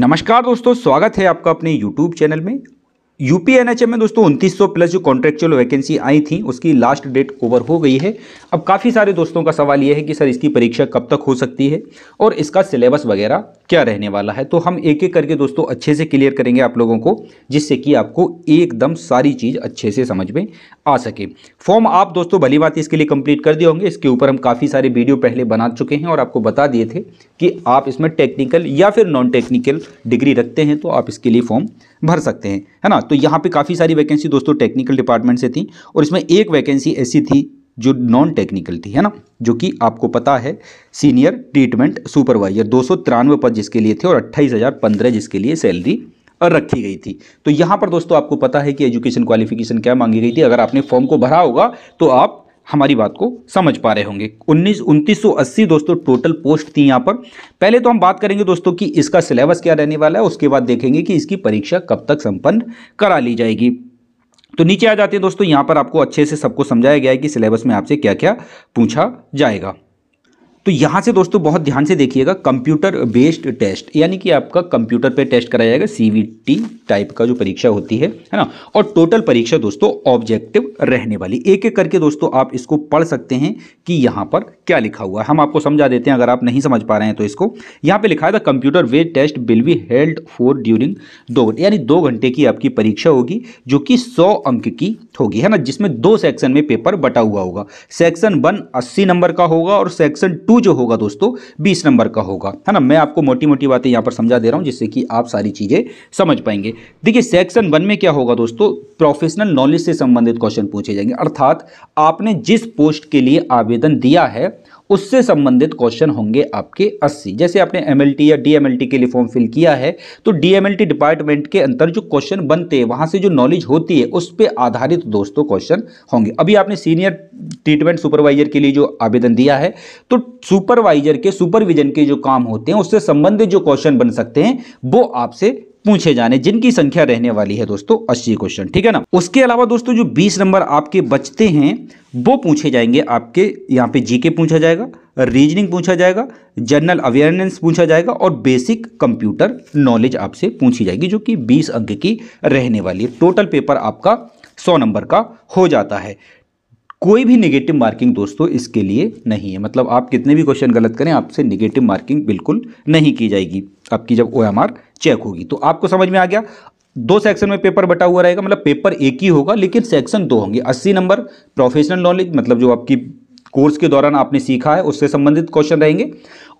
नमस्कार दोस्तों स्वागत है आपका अपने YouTube चैनल में यूपी एनएचएम में दोस्तों 2900 प्लस जो कॉन्ट्रेक्चुअल वैकेंसी आई थी उसकी लास्ट डेट ओवर हो गई है अब काफ़ी सारे दोस्तों का सवाल यह है कि सर इसकी परीक्षा कब तक हो सकती है और इसका सिलेबस वगैरह क्या रहने वाला है तो हम एक एक करके दोस्तों अच्छे से क्लियर करेंगे आप लोगों को जिससे कि आपको एकदम सारी चीज़ अच्छे से समझ में आ सके फॉर्म आप दोस्तों भली बात इसके लिए कंप्लीट कर दिए होंगे इसके ऊपर हम काफ़ी सारे वीडियो पहले बना चुके हैं और आपको बता दिए थे कि आप इसमें टेक्निकल या फिर नॉन टेक्निकल डिग्री रखते हैं तो आप इसके लिए फॉर्म भर सकते हैं है ना तो यहाँ पे काफ़ी सारी वैकेंसी दोस्तों टेक्निकल डिपार्टमेंट से थी और इसमें एक वैकेंसी ऐसी थी जो नॉन टेक्निकल थी है ना जो कि आपको पता है सीनियर ट्रीटमेंट सुपरवाइजर दो पद जिसके लिए थे और अट्ठाईस जिसके लिए सैलरी रखी गई थी तो यहाँ पर दोस्तों आपको पता है कि एजुकेशन क्वालिफिकेशन क्या मांगी गई थी अगर आपने फॉर्म को भरा होगा तो आप हमारी बात को समझ पा रहे होंगे उन्नीस अस्सी दोस्तों टोटल पोस्ट थी यहाँ पर पहले तो हम बात करेंगे दोस्तों कि इसका सिलेबस क्या रहने वाला है उसके बाद देखेंगे कि इसकी परीक्षा कब तक संपन्न करा ली जाएगी तो नीचे आ जाते हैं दोस्तों यहाँ पर आपको अच्छे से सबको समझाया गया है कि सिलेबस में आपसे क्या क्या पूछा जाएगा तो यहाँ से दोस्तों बहुत ध्यान से देखिएगा कंप्यूटर बेस्ड टेस्ट यानी कि आपका कंप्यूटर पे टेस्ट कराया जाएगा सीवीटी टाइप का जो परीक्षा होती है है ना और टोटल परीक्षा दोस्तों ऑब्जेक्टिव रहने वाली एक एक करके दोस्तों आप इसको पढ़ सकते हैं कि यहाँ पर क्या लिखा हुआ है हम आपको समझा देते हैं अगर आप नहीं समझ पा रहे हैं तो इसको यहाँ पर लिखा है computer way test will be held for during दो घंटे यानी दो घंटे की आपकी परीक्षा होगी जो कि सौ अंक की होगी है ना जिसमें दो सेक्शन में पेपर बटा हुआ होगा सेक्शन वन अस्सी नंबर का होगा और सेक्शन टू टू जो होगा दोस्तों बीस नंबर का होगा है ना मैं आपको मोटी मोटी बातें यहाँ पर समझा दे रहा हूँ जिससे कि आप सारी चीज़ें समझ पाएंगे देखिए सेक्शन वन में क्या होगा दोस्तों प्रोफेशनल नॉलेज से संबंधित क्वेश्चन पूछे जाएंगे अर्थात आपने जिस पोस्ट के लिए आवेदन दिया है उससे संबंधित क्वेश्चन होंगे आपके 80 जैसे आपने एम या डी के लिए फॉर्म फिल किया है तो डी डिपार्टमेंट के अंतर जो क्वेश्चन बनते हैं वहाँ से जो नॉलेज होती है उस पर आधारित दोस्तों क्वेश्चन होंगे अभी आपने सीनियर ट्रीटमेंट सुपरवाइजर के लिए जो आवेदन दिया है तो सुपरवाइजर के सुपरविजन के जो काम होते हैं उससे संबंधित जो क्वेश्चन बन सकते हैं वो आपसे पूछे जाने जिनकी संख्या रहने वाली है दोस्तों अस्सी क्वेश्चन ठीक है ना उसके अलावा दोस्तों जो बीस नंबर आपके बचते हैं वो पूछे जाएंगे आपके यहाँ पे जीके पूछा जाएगा रीजनिंग पूछा जाएगा जनरल अवेयरनेस पूछा जाएगा और बेसिक कंप्यूटर नॉलेज आपसे पूछी जाएगी जो कि बीस अंक की रहने वाली है टोटल पेपर आपका सौ नंबर का हो जाता है कोई भी निगेटिव मार्किंग दोस्तों इसके लिए नहीं है मतलब आप कितने भी क्वेश्चन गलत करें आपसे निगेटिव मार्किंग बिल्कुल नहीं की जाएगी आपकी जब ओ चेक होगी तो आपको समझ में आ गया दो सेक्शन में पेपर बटा हुआ रहेगा मतलब पेपर एक ही होगा लेकिन सेक्शन दो होंगे अस्सी नंबर प्रोफेशनल नॉलेज मतलब जो आपकी कोर्स के दौरान आपने सीखा है उससे संबंधित क्वेश्चन रहेंगे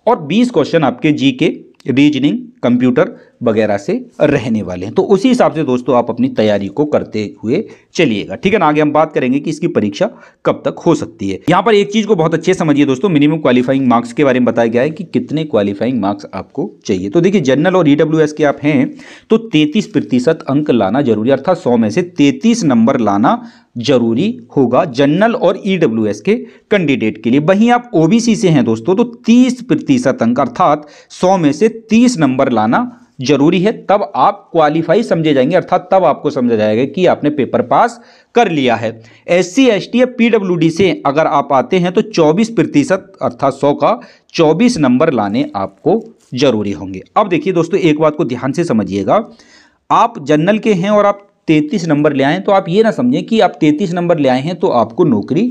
और बीस क्वेश्चन आपके जी के रीजनिंग कंप्यूटर वगैरह से रहने वाले हैं तो उसी हिसाब से दोस्तों आप अपनी तैयारी को करते हुए चलिएगा ठीक है ना आगे हम बात करेंगे कि इसकी परीक्षा कब तक हो सकती है यहाँ पर एक चीज़ को बहुत अच्छे समझिए दोस्तों मिनिमम क्वालिफाइंग मार्क्स के बारे में बताया गया है कि कितने क्वालिफाइंग मार्क्स आपको चाहिए तो देखिए जनरल और ई के आप हैं तो तैतीस अंक लाना जरूरी अर्थात सौ में से तैतीस नंबर लाना जरूरी होगा जनरल और ई के कैंडिडेट के लिए वहीं आप ओबीसी से हैं दोस्तों तो तीस प्रतिशत अंक अर्थात सौ में से तीस नंबर पेपर लाना जरूरी है तब आप क्वालिफाई समझे जाएंगे अर्थात तब आपको समझा जाएगा कि आपने पेपर पास कर लिया है एस सी एस टी या पी से अगर आप आते हैं तो 24 प्रतिशत अर्थात 100 का 24 नंबर लाने आपको जरूरी होंगे अब देखिए दोस्तों एक बात को ध्यान से समझिएगा आप जनरल के हैं और आप 33 नंबर ले आए तो आप ये ना समझें कि आप 33 नंबर ले आए हैं तो आपको नौकरी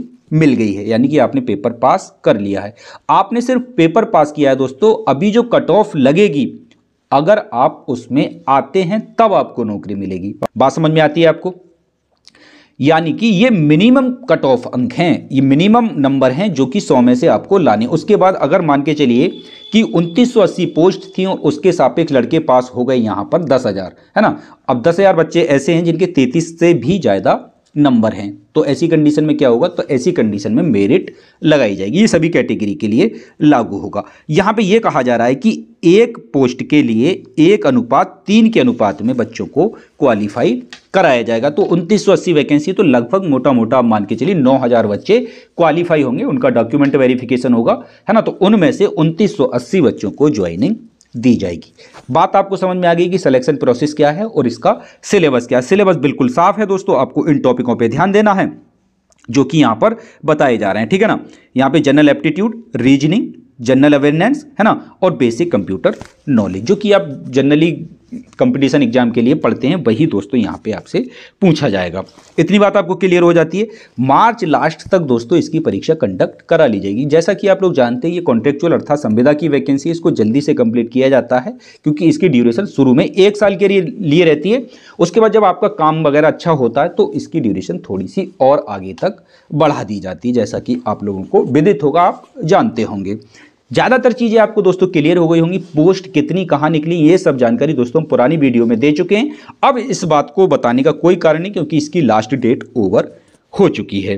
मिल गई है यानी कि आपने पेपर पास कर लिया है आपने सिर्फ पेपर पास किया है दोस्तों अभी जो कट ऑफ लगेगी अगर आप उसमें आते हैं तब आपको नौकरी मिलेगी बात समझ में आती है आपको यानी कि ये मिनिमम कट ऑफ अंक हैं ये मिनिमम नंबर हैं जो कि सौ में से आपको लाने उसके बाद अगर मान के चलिए कि 2980 पोस्ट थी और उसके सापेक्ष लड़के पास हो गए यहाँ पर 10000 है ना अब 10000 बच्चे ऐसे हैं जिनके 33 से भी ज़्यादा नंबर हैं तो ऐसी कंडीशन में क्या होगा तो ऐसी कंडीशन में मेरिट लगाई जाएगी ये सभी कैटेगरी के लिए लागू होगा यहाँ पे ये कहा जा रहा है कि एक पोस्ट के लिए एक अनुपात तीन के अनुपात में बच्चों को क्वालिफाई कराया जाएगा तो उनतीस सौ अस्सी वैकेंसी तो लगभग मोटा मोटा मान के चलिए नौ हज़ार बच्चे क्वालिफाई होंगे उनका डॉक्यूमेंट वेरिफिकेशन होगा है ना तो उनमें से उनतीस सौ अस्सी बच्चों को ज्वाइनिंग दी जाएगी बात आपको समझ में आ गई कि सिलेक्शन प्रोसेस क्या है और इसका सिलेबस क्या है सिलेबस बिल्कुल साफ है दोस्तों आपको इन टॉपिकों पर ध्यान देना है जो कि यहां पर बताए जा रहे हैं ठीक है ना यहां पे general aptitude reasoning general awareness है ना और बेसिक कंप्यूटर नॉलेज जो कि आप जनरली कंपटीशन एग्जाम के लिए पढ़ते हैं वही दोस्तों यहाँ पे आपसे पूछा जाएगा इतनी बात आपको क्लियर हो जाती है मार्च लास्ट तक दोस्तों इसकी परीक्षा कंडक्ट करा ली जाएगी जैसा कि आप लोग जानते हैं ये कॉन्ट्रेक्चुअल अर्थात संविदा की वैकेंसी इसको जल्दी से कंप्लीट किया जाता है क्योंकि इसकी ड्यूरेशन शुरू में एक साल के लिए रहती है उसके बाद जब आपका काम वगैरह अच्छा होता है तो इसकी ड्यूरेशन थोड़ी सी और आगे तक बढ़ा दी जाती है जैसा कि आप लोगों को विदित होगा आप जानते होंगे ज़्यादातर चीज़ें आपको दोस्तों क्लियर हो गई होंगी पोस्ट कितनी कहां निकली ये सब जानकारी दोस्तों पुरानी वीडियो में दे चुके हैं अब इस बात को बताने का कोई कारण नहीं क्योंकि इसकी लास्ट डेट ओवर हो चुकी है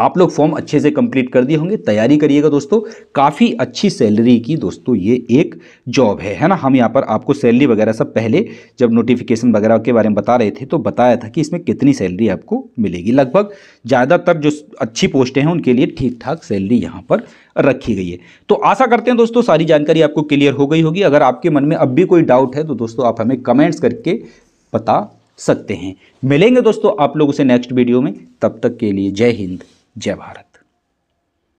आप लोग फॉर्म अच्छे से कंप्लीट कर दिए होंगे तैयारी करिएगा दोस्तों काफ़ी अच्छी सैलरी की दोस्तों ये एक जॉब है है ना हम यहाँ पर आपको सैलरी वगैरह सब पहले जब नोटिफिकेशन वगैरह के बारे में बता रहे थे तो बताया था कि इसमें कितनी सैलरी आपको मिलेगी लगभग ज़्यादातर जो अच्छी पोस्टें हैं उनके लिए ठीक ठाक सैलरी यहाँ पर रखी गई है तो आशा करते हैं दोस्तों सारी जानकारी आपको क्लियर हो गई होगी अगर आपके मन में अब भी कोई डाउट है तो दोस्तों आप हमें कमेंट्स करके बता सकते हैं मिलेंगे दोस्तों आप लोगों से नेक्स्ट वीडियो में तब तक के लिए जय हिंद जय भारत